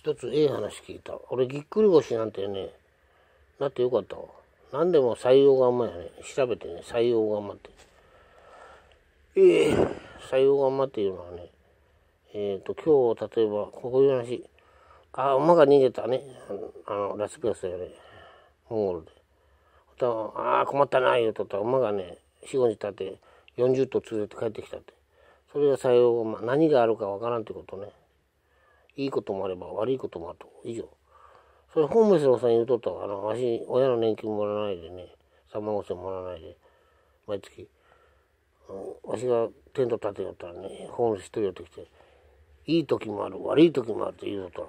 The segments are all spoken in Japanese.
一つええ話聞いた。俺ぎっくり腰なんてね、なってよかったわ。何でも採用がんまやね。調べてね、採用がまって。ええー、採用がんまっていうのはね、えっ、ー、と、今日、例えば、こういう話。あ、馬が逃げたね。あの、ラスベガスだよね。モンゴルで。ああ、困ったな、言うとった馬がね、四五日経って、40頭連れて帰ってきたって。それが採用が、まあ、何があるかわからんってことね。いいこともあれば悪いこともあると。以上。それホームレスのおさん言うとったわ。あの、わし、親の年金もらわないでね、3万5千もらわないで、毎月。わしがテント立てよったらね、ホームレス一人寄ってきて、いい時もある、悪い時もあるって言うとったわ。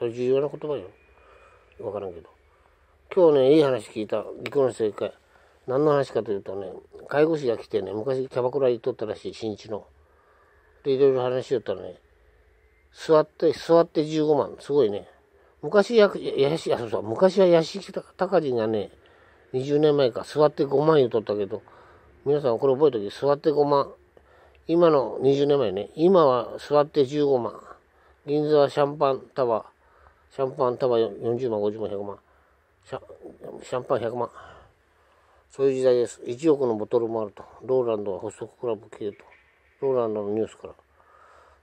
それ重要な言葉よ。わからんけど。今日ね、いい話聞いた。離婚の正解。何の話かというとね、介護士が来てね、昔キャバクラ行っとったらしい、新地の。で、いろいろ話しよったらね、座って、座って15万。すごいね。昔や、やし、あ、そうそう、昔はやたかじんがね、20年前か、座って5万言うとったけど、皆さんこれ覚えとき、座って5万。今の20年前ね、今は座って15万。銀座はシャンパンタワー。シャンパンー40万、50万、100万。シャシャンパン100万。そういう時代です。1億のボトルもあると。ローランドはホストクラブ消えと。ローランドのニュースから。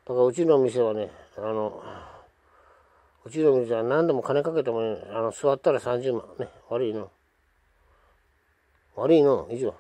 だからうちの店はね、あの、うちの店は何でも金かけてもね、あの、座ったら30万。ね、悪いの。悪いの、以上。